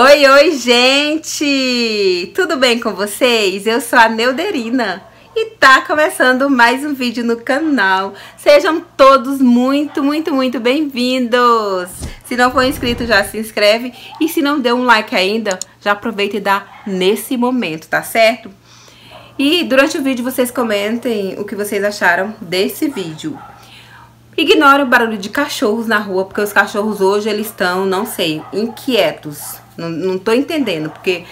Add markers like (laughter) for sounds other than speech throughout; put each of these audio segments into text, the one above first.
Oi, oi, gente! Tudo bem com vocês? Eu sou a Neuderina e tá começando mais um vídeo no canal. Sejam todos muito, muito, muito bem-vindos! Se não for inscrito, já se inscreve e se não deu um like ainda, já aproveita e dá nesse momento, tá certo? E durante o vídeo vocês comentem o que vocês acharam desse vídeo. Ignore o barulho de cachorros na rua, porque os cachorros hoje eles estão, não sei, inquietos não, não tô entendendo, porque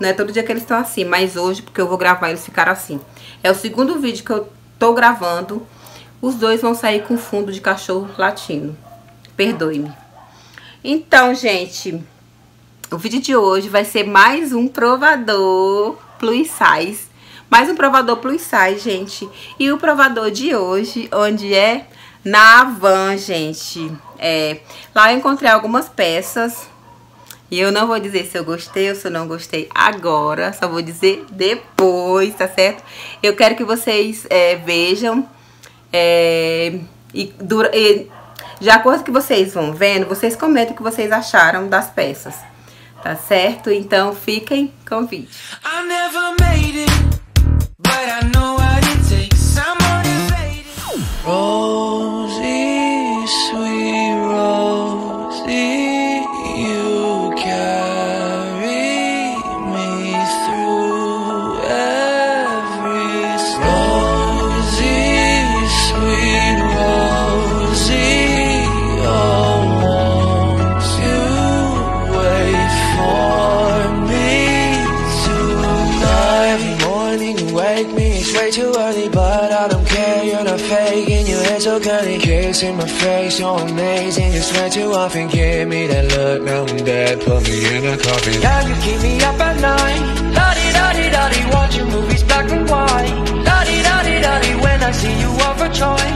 não é todo dia que eles estão assim, mas hoje, porque eu vou gravar, eles ficaram assim. É o segundo vídeo que eu tô gravando. Os dois vão sair com fundo de cachorro latino. Perdoe-me. Então, gente, o vídeo de hoje vai ser mais um provador plus size. Mais um provador plus size, gente. E o provador de hoje, onde é? Na van, gente. É, lá eu encontrei algumas peças e eu não vou dizer se eu gostei ou se eu não gostei agora, só vou dizer depois, tá certo? Eu quero que vocês é, vejam é, e, dura, e de acordo que vocês vão vendo, vocês comentam o que vocês acharam das peças, tá certo? Então fiquem com o vídeo. flex in my face, you're amazing You swear too often, give me that look Now I'm dead, put me in a coffin Now you keep me up at night La-di-da-di-da-di, watching movies black and white La-di-da-di-da-di, when I see you overjoyed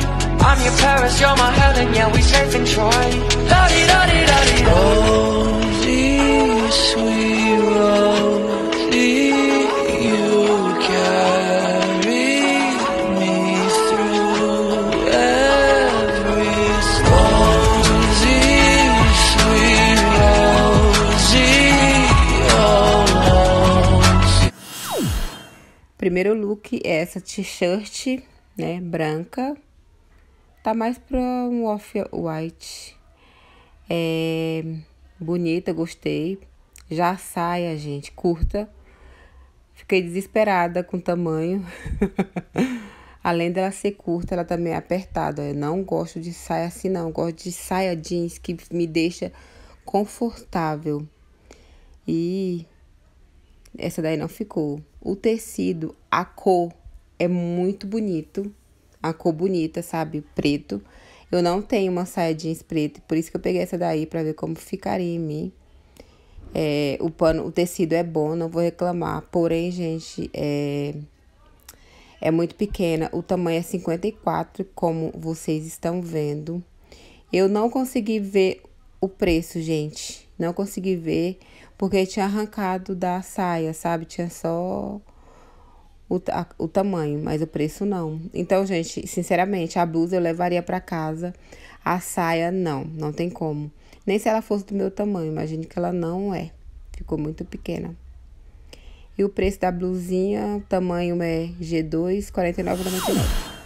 I'm your Paris, you're my Helen, yeah, we safe in Troy La-di-da-di-da-di, oh primeiro look é essa t-shirt, né, branca. Tá mais pra um off-white. É bonita, gostei. Já a saia, gente, curta. Fiquei desesperada com o tamanho. (laughs) Além dela ser curta, ela também tá é apertada. Eu não gosto de saia assim, não. Eu gosto de saia jeans que me deixa confortável. E essa daí não ficou. O tecido, a cor é muito bonito. A cor bonita, sabe? Preto. Eu não tenho uma saia jeans preta, por isso que eu peguei essa daí para ver como ficaria em mim. É, o pano, o tecido é bom, não vou reclamar. Porém, gente, é, é muito pequena. O tamanho é 54, como vocês estão vendo. Eu não consegui ver o preço, gente. Não consegui ver porque tinha arrancado da saia, sabe? Tinha só o, a, o tamanho, mas o preço não. Então, gente, sinceramente, a blusa eu levaria para casa, a saia não, não tem como. Nem se ela fosse do meu tamanho, imagine que ela não é. Ficou muito pequena. E o preço da blusinha, tamanho é G2, R$ 49,99.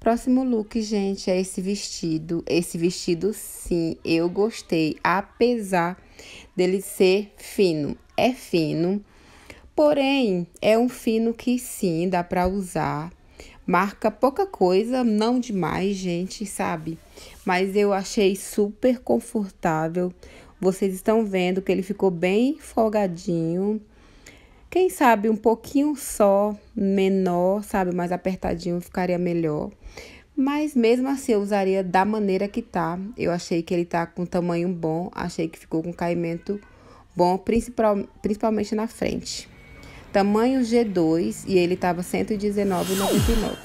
Próximo look, gente, é esse vestido. Esse vestido, sim, eu gostei, apesar dele ser fino. É fino, porém, é um fino que sim, dá para usar. Marca pouca coisa, não demais, gente, sabe? Mas eu achei super confortável. Vocês estão vendo que ele ficou bem folgadinho. Quem sabe um pouquinho só, menor, sabe, mais apertadinho ficaria melhor. Mas mesmo assim eu usaria da maneira que tá. Eu achei que ele tá com tamanho bom, achei que ficou com caimento bom, principal, principalmente na frente. Tamanho G2 e ele tava R$ 119,99.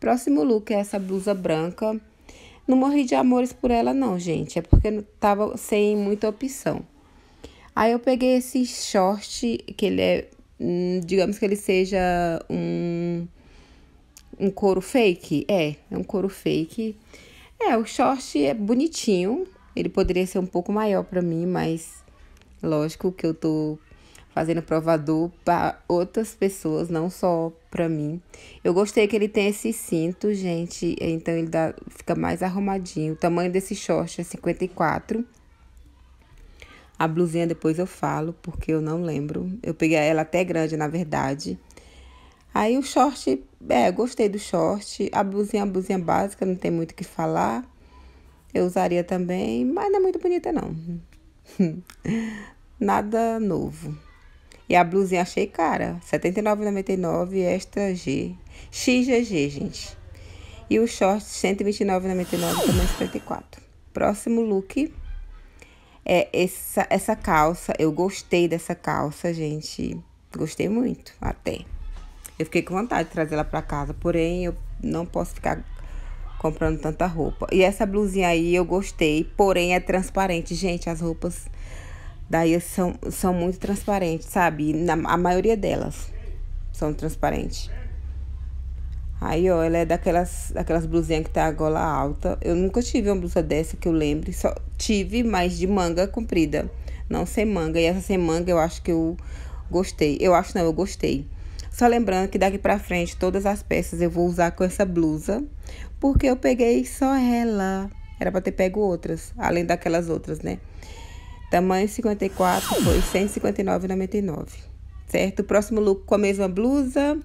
Próximo look é essa blusa branca. Não morri de amores por ela não, gente, é porque tava sem muita opção. Aí eu peguei esse short, que ele é, hum, digamos que ele seja um, um couro fake. É, é um couro fake. É, o short é bonitinho. Ele poderia ser um pouco maior para mim, mas lógico que eu tô fazendo provador para outras pessoas, não só para mim. Eu gostei que ele tem esse cinto, gente, então ele dá, fica mais arrumadinho. O tamanho desse short é 54 a blusinha depois eu falo, porque eu não lembro. Eu peguei ela até grande, na verdade. Aí o short, é, gostei do short. A blusinha, a blusinha básica, não tem muito o que falar. Eu usaria também, mas não é muito bonita não. (laughs) Nada novo. E a blusinha achei cara, R$ 79,99 extra G. XGG, gente. E o short R$ 129,99 também 54. Próximo look é essa, essa calça. Eu gostei dessa calça, gente. Gostei muito, até. Eu fiquei com vontade de trazer ela pra casa, porém eu não posso ficar comprando tanta roupa. E essa blusinha aí eu gostei, porém é transparente. Gente, as roupas daí são, são muito transparentes, sabe? Na, a maioria delas são transparentes. Aí, ó, ela é daquelas, daquelas blusinhas que tá a gola alta. Eu nunca tive uma blusa dessa que eu lembre. Só tive, mas de manga comprida. Não sem manga. E essa sem manga eu acho que eu gostei. Eu acho não, eu gostei. Só lembrando que daqui pra frente todas as peças eu vou usar com essa blusa. Porque eu peguei só ela. Era pra ter pego outras, além daquelas outras, né? Tamanho 54 foi 159,99. Certo? próximo look com a mesma blusa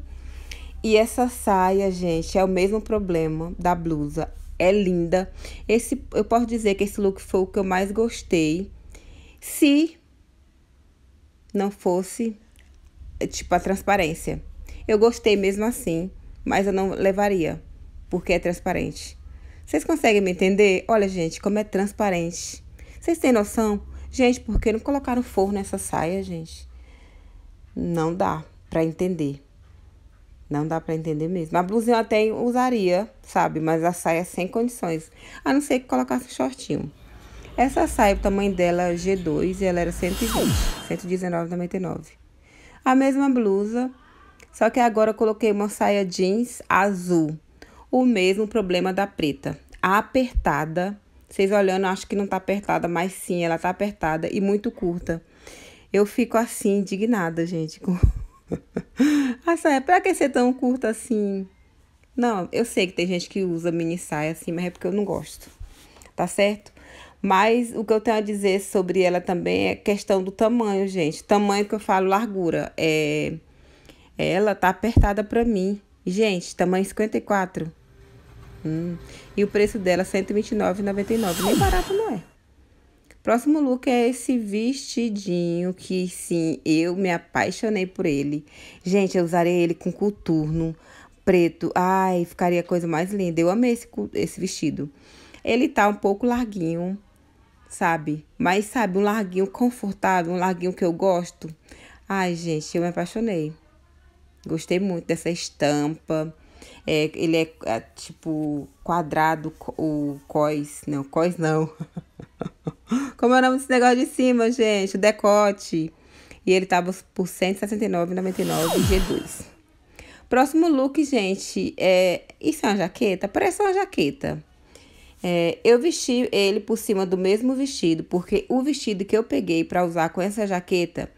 e essa saia, gente, é o mesmo problema da blusa. É linda. Esse, eu posso dizer que esse look foi o que eu mais gostei. Se não fosse, eh, tipo, a transparência. Eu gostei mesmo assim, mas eu não levaria, porque é transparente. Vocês conseguem me entender? Olha, gente, como é transparente. Vocês têm noção? Gente, por que não colocaram forno nessa saia, gente? Não dá para entender. Não dá para entender mesmo. A blusinha eu até usaria, sabe? Mas a saia sem condições. A não ser que colocasse shortinho. Essa saia, o tamanho dela é G2 e ela era 120, 119,99. A mesma blusa, só que agora eu coloquei uma saia jeans azul. O mesmo problema da preta. Apertada. Vocês olhando, acho que não tá apertada, mas sim, ela tá apertada e muito curta. Eu fico assim, indignada, gente, com... (laughs) Ah, saia, é, pra que ser tão curta assim? Não, eu sei que tem gente que usa mini saia assim, mas é porque eu não gosto. Tá certo? Mas o que eu tenho a dizer sobre ela também é questão do tamanho, gente. Tamanho que eu falo largura. É... Ela tá apertada pra mim. Gente, tamanho 54. Hum. E o preço dela é R$ 129,99. Nem barato não é. Próximo look é esse vestidinho que, sim, eu me apaixonei por ele. Gente, eu usaria ele com coturno preto. Ai, ficaria a coisa mais linda. Eu amei esse, esse vestido. Ele tá um pouco larguinho, sabe? Mas, sabe, um larguinho confortável, um larguinho que eu gosto. Ai, gente, eu me apaixonei. Gostei muito dessa estampa. É, ele é, é, tipo quadrado, o cós. Não, cós não. (laughs) Como é o nome desse negócio de cima, gente? O decote. E ele tava por R$169,99 169,99 G2. Próximo look, gente, é... Isso é uma jaqueta? Parece uma jaqueta. É, eu vesti ele por cima do mesmo vestido, porque o vestido que eu peguei para usar com essa jaqueta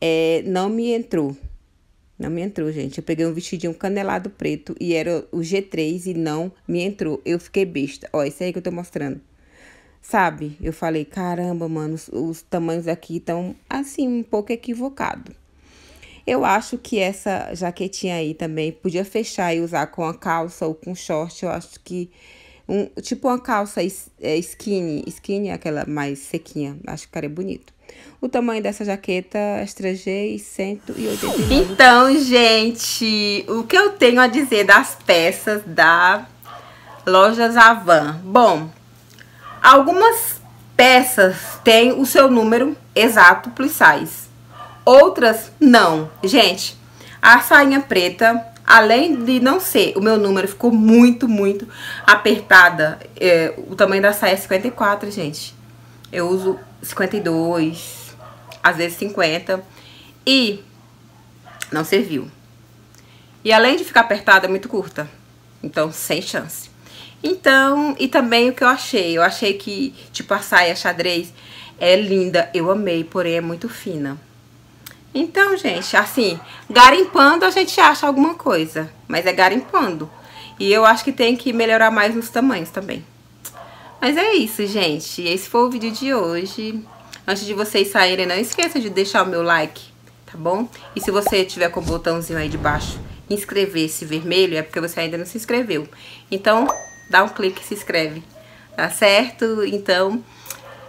é, não me entrou. Não me entrou, gente. Eu peguei um vestidinho canelado preto e era o G3 e não me entrou. Eu fiquei besta. Ó, esse aí que eu tô mostrando. Sabe? Eu falei, caramba, mano, os, os tamanhos aqui estão assim, um pouco equivocado. Eu acho que essa jaquetinha aí também podia fechar e usar com a calça ou com short. Eu acho que um, tipo uma calça é, skinny, skinny, é aquela mais sequinha. Acho que ficaria bonito. O tamanho dessa jaqueta é 3G Então, gente, o que eu tenho a dizer das peças da Lojas Avan? Bom, Algumas peças têm o seu número exato plus size, outras não. Gente, a sainha preta, além de não ser, o meu número ficou muito, muito apertada. É, o tamanho da saia é 54, gente. Eu uso 52, às vezes 50. E não serviu. E além de ficar apertada, é muito curta. Então, sem chance. Então, e também o que eu achei. Eu achei que, tipo, a saia xadrez é linda. Eu amei, porém é muito fina. Então, gente, assim, garimpando a gente acha alguma coisa. Mas é garimpando. E eu acho que tem que melhorar mais nos tamanhos também. Mas é isso, gente. Esse foi o vídeo de hoje. Antes de vocês saírem, não esqueça de deixar o meu like, tá bom? E se você tiver com o botãozinho aí de baixo, inscrever-se vermelho, é porque você ainda não se inscreveu. Então, dá um clique e se inscreve, tá certo? Então,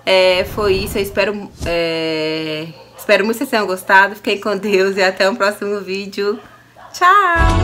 é, foi isso. Eu espero, é, espero muito que vocês tenham gostado. Fiquem com Deus e até o próximo vídeo. Tchau!